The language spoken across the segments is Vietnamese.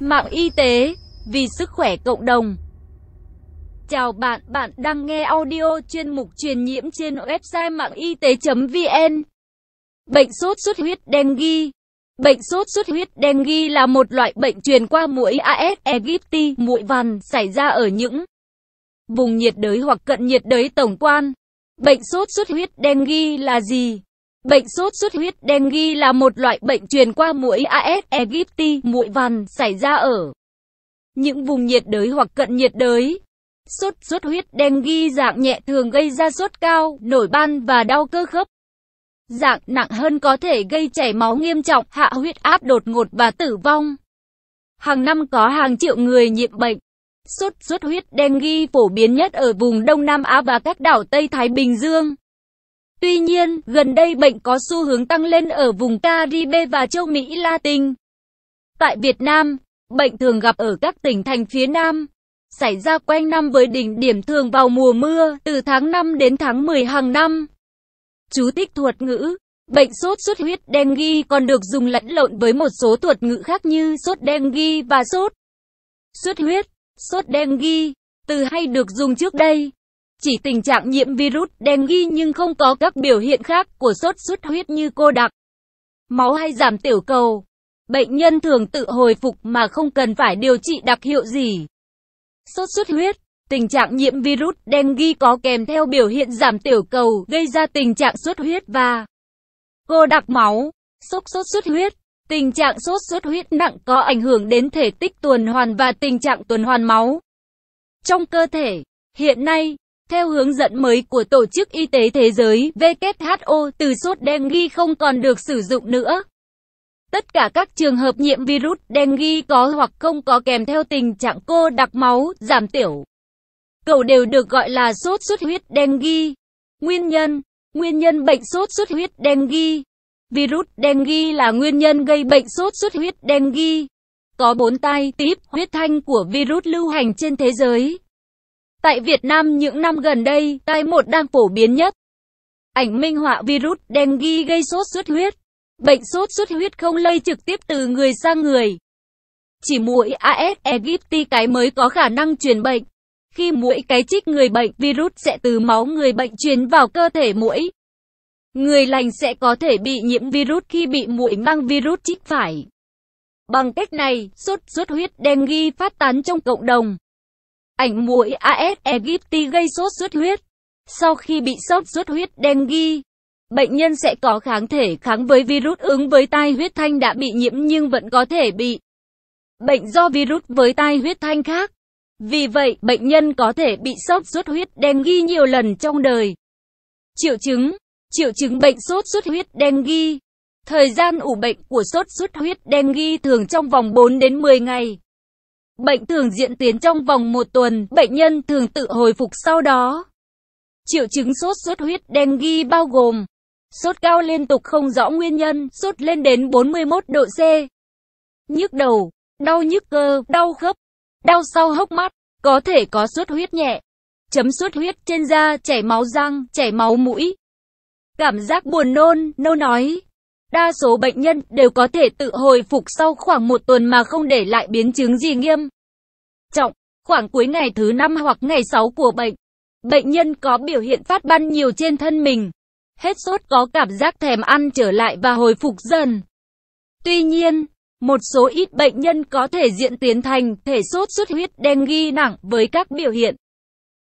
Mạng y tế vì sức khỏe cộng đồng. Chào bạn, bạn đang nghe audio chuyên mục truyền nhiễm trên website mạng y tế.vn. Bệnh sốt xuất huyết dengue. Bệnh sốt xuất huyết dengue là một loại bệnh truyền qua muỗi Aedes aegypti, muỗi vằn xảy ra ở những vùng nhiệt đới hoặc cận nhiệt đới tổng quan. Bệnh sốt xuất huyết dengue là gì? Bệnh sốt xuất huyết dengue là một loại bệnh truyền qua mũi Aedes aegypti, muỗi vằn, xảy ra ở những vùng nhiệt đới hoặc cận nhiệt đới. Sốt xuất huyết dengue dạng nhẹ thường gây ra sốt cao, nổi ban và đau cơ khớp. Dạng nặng hơn có thể gây chảy máu nghiêm trọng, hạ huyết áp đột ngột và tử vong. Hàng năm có hàng triệu người nhiễm bệnh. Sốt xuất huyết dengue phổ biến nhất ở vùng Đông Nam Á và các đảo Tây Thái Bình Dương. Tuy nhiên, gần đây bệnh có xu hướng tăng lên ở vùng Caribe và châu Mỹ Latin. Tại Việt Nam, bệnh thường gặp ở các tỉnh thành phía Nam, xảy ra quanh năm với đỉnh điểm thường vào mùa mưa, từ tháng 5 đến tháng 10 hàng năm. Chú thích thuật ngữ Bệnh sốt xuất huyết dengue còn được dùng lẫn lộn với một số thuật ngữ khác như sốt dengue và sốt xuất huyết, sốt dengue, từ hay được dùng trước đây. Chỉ tình trạng nhiễm virus dengue nhưng không có các biểu hiện khác của sốt xuất huyết như cô đặc, máu hay giảm tiểu cầu. Bệnh nhân thường tự hồi phục mà không cần phải điều trị đặc hiệu gì. Sốt xuất huyết, tình trạng nhiễm virus dengue có kèm theo biểu hiện giảm tiểu cầu gây ra tình trạng xuất huyết và cô đặc máu, sốc sốt xuất huyết. Tình trạng sốt xuất huyết nặng có ảnh hưởng đến thể tích tuần hoàn và tình trạng tuần hoàn máu trong cơ thể. Hiện nay, theo hướng dẫn mới của Tổ chức Y tế Thế giới WHO, từ sốt dengue không còn được sử dụng nữa. Tất cả các trường hợp nhiễm virus dengue có hoặc không có kèm theo tình trạng cô đặc máu, giảm tiểu. Cậu đều được gọi là sốt xuất huyết dengue. Nguyên nhân Nguyên nhân bệnh sốt xuất huyết dengue Virus dengue là nguyên nhân gây bệnh sốt xuất huyết dengue. Có bốn tai típ huyết thanh của virus lưu hành trên thế giới. Tại Việt Nam những năm gần đây, tai một đang phổ biến nhất. Ảnh minh họa virus dengue gây sốt xuất huyết. Bệnh sốt xuất huyết không lây trực tiếp từ người sang người. Chỉ mũi Aedes aegypti cái mới có khả năng truyền bệnh. Khi mũi cái chích người bệnh, virus sẽ từ máu người bệnh truyền vào cơ thể mũi. Người lành sẽ có thể bị nhiễm virus khi bị mũi mang virus chích phải. Bằng cách này, sốt xuất huyết dengue phát tán trong cộng đồng. Ảnh muỗi Aedes aegypti gây sốt xuất huyết. Sau khi bị sốt xuất huyết dengue, bệnh nhân sẽ có kháng thể kháng với virus ứng với tai huyết thanh đã bị nhiễm nhưng vẫn có thể bị bệnh do virus với tai huyết thanh khác. Vì vậy, bệnh nhân có thể bị sốt xuất huyết dengue nhiều lần trong đời. Triệu chứng Triệu chứng bệnh sốt xuất huyết dengue Thời gian ủ bệnh của sốt xuất huyết dengue thường trong vòng 4 đến 10 ngày. Bệnh thường diễn tiến trong vòng một tuần, bệnh nhân thường tự hồi phục sau đó. Triệu chứng sốt xuất huyết ghi bao gồm sốt cao liên tục không rõ nguyên nhân, sốt lên đến 41 độ C, nhức đầu, đau nhức cơ, đau khớp, đau sau hốc mắt, có thể có sốt huyết nhẹ, chấm sốt huyết trên da, chảy máu răng, chảy máu mũi, cảm giác buồn nôn, nâu nói. Đa số bệnh nhân đều có thể tự hồi phục sau khoảng một tuần mà không để lại biến chứng gì nghiêm trọng. Khoảng cuối ngày thứ 5 hoặc ngày 6 của bệnh, bệnh nhân có biểu hiện phát ban nhiều trên thân mình. Hết sốt có cảm giác thèm ăn trở lại và hồi phục dần. Tuy nhiên, một số ít bệnh nhân có thể diễn tiến thành thể sốt xuất huyết dengue nặng với các biểu hiện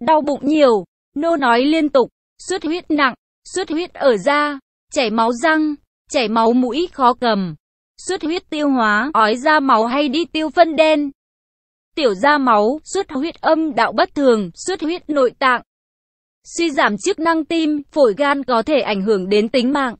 đau bụng nhiều, nô nói liên tục, xuất huyết nặng, xuất huyết ở da, chảy máu răng, chảy máu mũi khó cầm, xuất huyết tiêu hóa, ói ra máu hay đi tiêu phân đen. Tiểu ra máu, xuất huyết âm đạo bất thường, xuất huyết nội tạng. Suy giảm chức năng tim, phổi gan có thể ảnh hưởng đến tính mạng.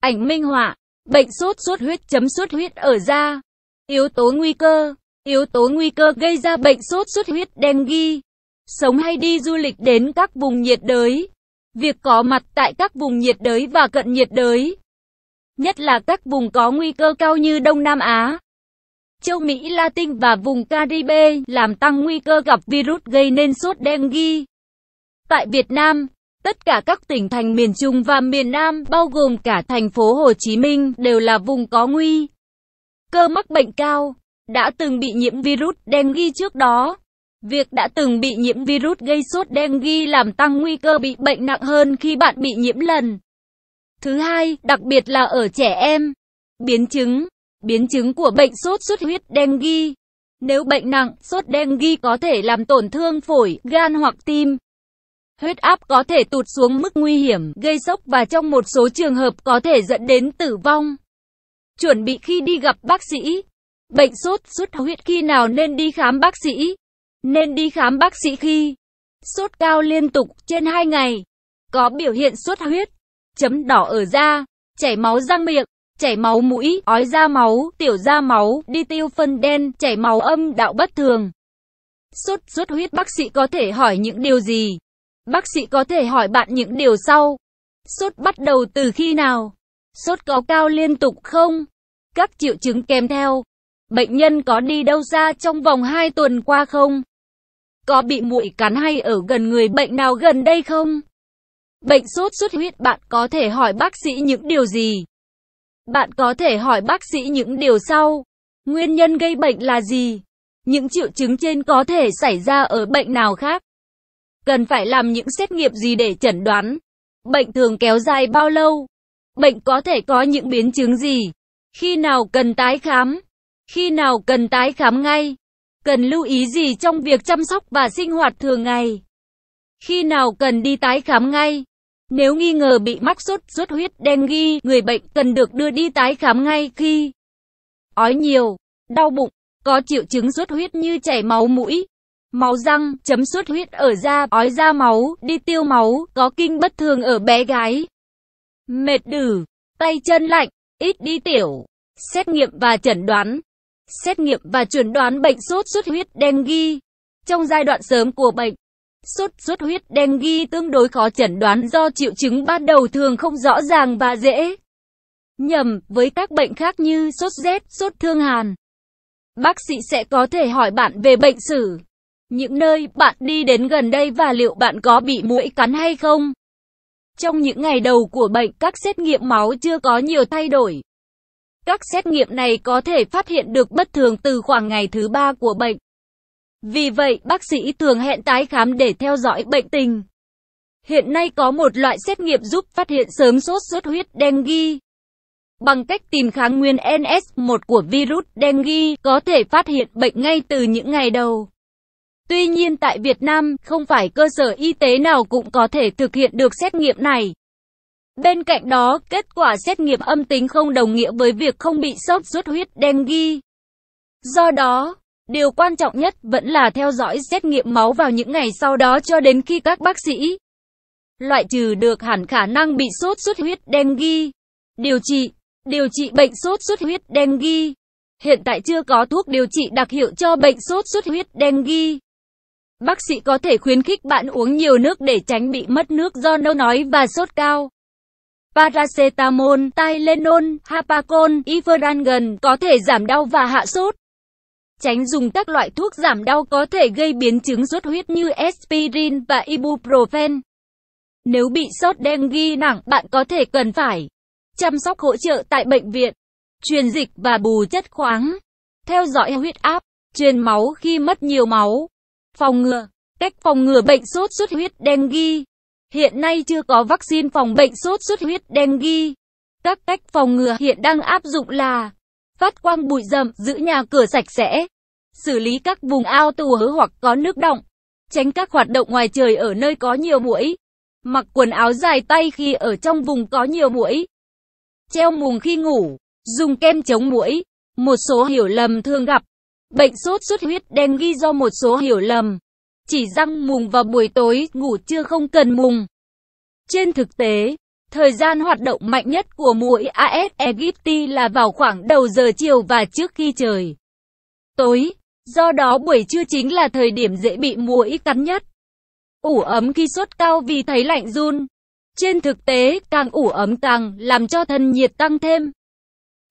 Ảnh minh họa, bệnh sốt xuất huyết chấm xuất huyết ở da. Yếu tố nguy cơ, yếu tố nguy cơ gây ra bệnh sốt xuất huyết dengue. Sống hay đi du lịch đến các vùng nhiệt đới. Việc có mặt tại các vùng nhiệt đới và cận nhiệt đới nhất là các vùng có nguy cơ cao như Đông Nam Á, châu Mỹ Latin và vùng Caribe, làm tăng nguy cơ gặp virus gây nên sốt dengue. Tại Việt Nam, tất cả các tỉnh thành miền Trung và miền Nam, bao gồm cả thành phố Hồ Chí Minh, đều là vùng có nguy cơ mắc bệnh cao, đã từng bị nhiễm virus dengue trước đó. Việc đã từng bị nhiễm virus gây sốt dengue làm tăng nguy cơ bị bệnh nặng hơn khi bạn bị nhiễm lần Thứ hai, đặc biệt là ở trẻ em. Biến chứng Biến chứng của bệnh sốt xuất huyết dengue. Nếu bệnh nặng, sốt dengue có thể làm tổn thương phổi, gan hoặc tim. Huyết áp có thể tụt xuống mức nguy hiểm, gây sốc và trong một số trường hợp có thể dẫn đến tử vong. Chuẩn bị khi đi gặp bác sĩ. Bệnh sốt xuất huyết khi nào nên đi khám bác sĩ? Nên đi khám bác sĩ khi sốt cao liên tục trên 2 ngày, có biểu hiện xuất huyết, chấm đỏ ở da, chảy máu răng miệng, chảy máu mũi, ói da máu, tiểu da máu, đi tiêu phân đen, chảy máu âm đạo bất thường. Sốt xuất huyết bác sĩ có thể hỏi những điều gì? Bác sĩ có thể hỏi bạn những điều sau. Sốt bắt đầu từ khi nào? Sốt có cao liên tục không? Các triệu chứng kèm theo. Bệnh nhân có đi đâu ra trong vòng 2 tuần qua không? Có bị muỗi cắn hay ở gần người bệnh nào gần đây không? Bệnh sốt xuất huyết bạn có thể hỏi bác sĩ những điều gì? Bạn có thể hỏi bác sĩ những điều sau. Nguyên nhân gây bệnh là gì? Những triệu chứng trên có thể xảy ra ở bệnh nào khác? Cần phải làm những xét nghiệm gì để chẩn đoán? Bệnh thường kéo dài bao lâu? Bệnh có thể có những biến chứng gì? Khi nào cần tái khám? Khi nào cần tái khám ngay? Cần lưu ý gì trong việc chăm sóc và sinh hoạt thường ngày? Khi nào cần đi tái khám ngay? Nếu nghi ngờ bị mắc sốt, sốt huyết, dengue, người bệnh cần được đưa đi tái khám ngay khi ói nhiều, đau bụng, có triệu chứng sốt huyết như chảy máu mũi, máu răng, chấm sốt huyết ở da, ói ra máu, đi tiêu máu, có kinh bất thường ở bé gái, mệt đử, tay chân lạnh, ít đi tiểu. Xét nghiệm và chẩn đoán Xét nghiệm và chuẩn đoán bệnh sốt xuất huyết dengue trong giai đoạn sớm của bệnh. Sốt xuất huyết dengue tương đối khó chẩn đoán do triệu chứng ban đầu thường không rõ ràng và dễ nhầm với các bệnh khác như sốt rét, sốt thương hàn. Bác sĩ sẽ có thể hỏi bạn về bệnh sử, những nơi bạn đi đến gần đây và liệu bạn có bị muỗi cắn hay không. Trong những ngày đầu của bệnh, các xét nghiệm máu chưa có nhiều thay đổi. Các xét nghiệm này có thể phát hiện được bất thường từ khoảng ngày thứ ba của bệnh. Vì vậy, bác sĩ thường hẹn tái khám để theo dõi bệnh tình. Hiện nay có một loại xét nghiệm giúp phát hiện sớm sốt xuất huyết dengue. Bằng cách tìm kháng nguyên NS1 của virus dengue, có thể phát hiện bệnh ngay từ những ngày đầu. Tuy nhiên tại Việt Nam, không phải cơ sở y tế nào cũng có thể thực hiện được xét nghiệm này. Bên cạnh đó, kết quả xét nghiệm âm tính không đồng nghĩa với việc không bị sốt xuất huyết dengue. Do đó, Điều quan trọng nhất vẫn là theo dõi xét nghiệm máu vào những ngày sau đó cho đến khi các bác sĩ loại trừ được hẳn khả năng bị sốt xuất huyết dengue. Điều trị Điều trị bệnh sốt xuất huyết dengue Hiện tại chưa có thuốc điều trị đặc hiệu cho bệnh sốt xuất huyết dengue. Bác sĩ có thể khuyến khích bạn uống nhiều nước để tránh bị mất nước do nâu nói và sốt cao. Paracetamol, Tylenol, Hapacol, Iverdangan có thể giảm đau và hạ sốt tránh dùng các loại thuốc giảm đau có thể gây biến chứng sốt huyết như aspirin và ibuprofen. Nếu bị sốt dengue nặng, bạn có thể cần phải chăm sóc hỗ trợ tại bệnh viện, truyền dịch và bù chất khoáng, theo dõi huyết áp, truyền máu khi mất nhiều máu. Phòng ngừa, cách phòng ngừa bệnh sốt xuất huyết dengue. Hiện nay chưa có vaccine phòng bệnh sốt xuất huyết dengue. Các cách phòng ngừa hiện đang áp dụng là phát quang bụi rậm, giữ nhà cửa sạch sẽ, xử lý các vùng ao tù hứa hoặc có nước động, tránh các hoạt động ngoài trời ở nơi có nhiều muỗi, mặc quần áo dài tay khi ở trong vùng có nhiều muỗi, treo mùng khi ngủ, dùng kem chống muỗi. Một số hiểu lầm thường gặp, bệnh sốt xuất huyết đen ghi do một số hiểu lầm, chỉ răng mùng vào buổi tối ngủ chưa không cần mùng. Trên thực tế, thời gian hoạt động mạnh nhất của muỗi Aedes aegypti là vào khoảng đầu giờ chiều và trước khi trời tối. Do đó buổi trưa chính là thời điểm dễ bị muỗi cắn nhất. Ủ ấm khi sốt cao vì thấy lạnh run. Trên thực tế, càng ủ ấm càng làm cho thân nhiệt tăng thêm.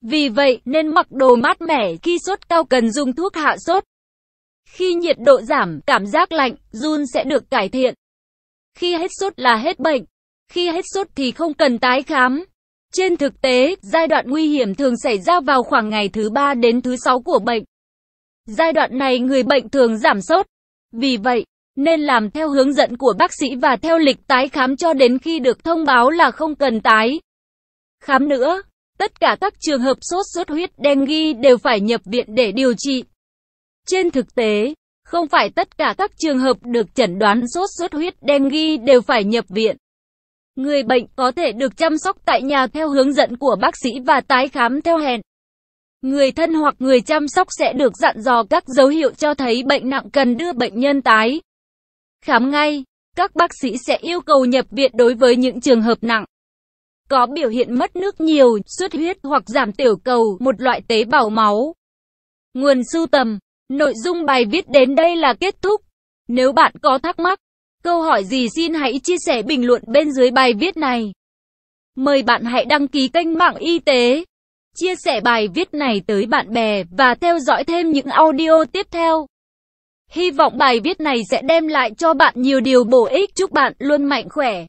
Vì vậy, nên mặc đồ mát mẻ khi sốt cao cần dùng thuốc hạ sốt. Khi nhiệt độ giảm, cảm giác lạnh, run sẽ được cải thiện. Khi hết sốt là hết bệnh. Khi hết sốt thì không cần tái khám. Trên thực tế, giai đoạn nguy hiểm thường xảy ra vào khoảng ngày thứ 3 đến thứ 6 của bệnh. Giai đoạn này người bệnh thường giảm sốt. Vì vậy, nên làm theo hướng dẫn của bác sĩ và theo lịch tái khám cho đến khi được thông báo là không cần tái khám nữa. Tất cả các trường hợp sốt xuất huyết dengue đều phải nhập viện để điều trị. Trên thực tế, không phải tất cả các trường hợp được chẩn đoán sốt xuất huyết dengue đều phải nhập viện. Người bệnh có thể được chăm sóc tại nhà theo hướng dẫn của bác sĩ và tái khám theo hẹn. Người thân hoặc người chăm sóc sẽ được dặn dò các dấu hiệu cho thấy bệnh nặng cần đưa bệnh nhân tái. Khám ngay, các bác sĩ sẽ yêu cầu nhập viện đối với những trường hợp nặng. Có biểu hiện mất nước nhiều, xuất huyết hoặc giảm tiểu cầu, một loại tế bào máu. Nguồn sưu tầm, nội dung bài viết đến đây là kết thúc. Nếu bạn có thắc mắc, câu hỏi gì xin hãy chia sẻ bình luận bên dưới bài viết này. Mời bạn hãy đăng ký kênh mạng y tế Chia sẻ bài viết này tới bạn bè và theo dõi thêm những audio tiếp theo. Hy vọng bài viết này sẽ đem lại cho bạn nhiều điều bổ ích. Chúc bạn luôn mạnh khỏe.